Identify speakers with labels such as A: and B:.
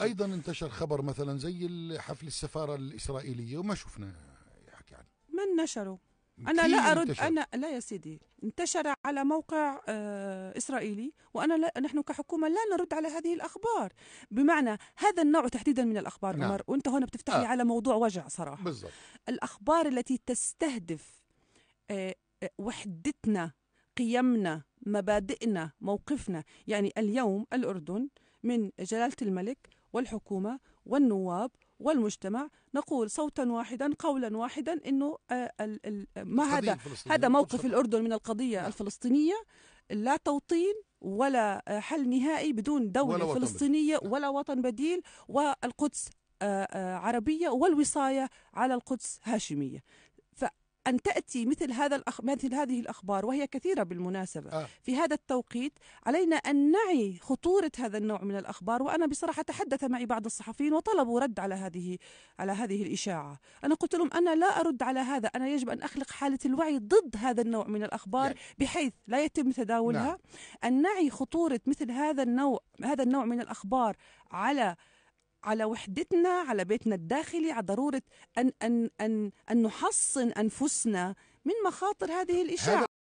A: ايضا انتشر خبر مثلا زي حفل السفاره الاسرائيليه وما شفنا حكي عنه من نشره
B: انا لا ارد انتشر؟ انا
A: لا يا سيدي انتشر على موقع آه، اسرائيلي وانا لا نحن كحكومه لا نرد على هذه الاخبار بمعنى هذا النوع تحديدا من الاخبار نعم. عمر وانت هنا بتفتح لي آه. على موضوع وجع صراحه بالزبط. الاخبار التي تستهدف آه، وحدتنا قيمنا مبادئنا موقفنا يعني اليوم الاردن من جلاله الملك والحكومة والنواب والمجتمع نقول صوتا واحدا قولا واحدا انه آه، ما هذا هذا موقف الاردن من القضيه نعم. الفلسطينيه لا توطين ولا آه، حل نهائي بدون دوله ولا فلسطينيه وطن نعم. ولا وطن بديل والقدس آه، عربيه والوصايه على القدس هاشميه أن تأتي مثل هذا الأخ... مثل هذه الأخبار وهي كثيرة بالمناسبة آه. في هذا التوقيت علينا أن نعي خطورة هذا النوع من الأخبار وأنا بصراحة تحدث معي بعض الصحفيين وطلبوا رد على هذه على هذه الإشاعة أنا قلت لهم أنا لا أرد على هذا أنا يجب أن أخلق حالة الوعي ضد هذا النوع من الأخبار يعني. بحيث لا يتم تداولها نعم. أن نعي خطورة مثل هذا النوع هذا النوع من الأخبار على على وحدتنا على بيتنا الداخلي على ضرورة أن, أن, أن, أن نحصن أنفسنا من مخاطر هذه الإشاعة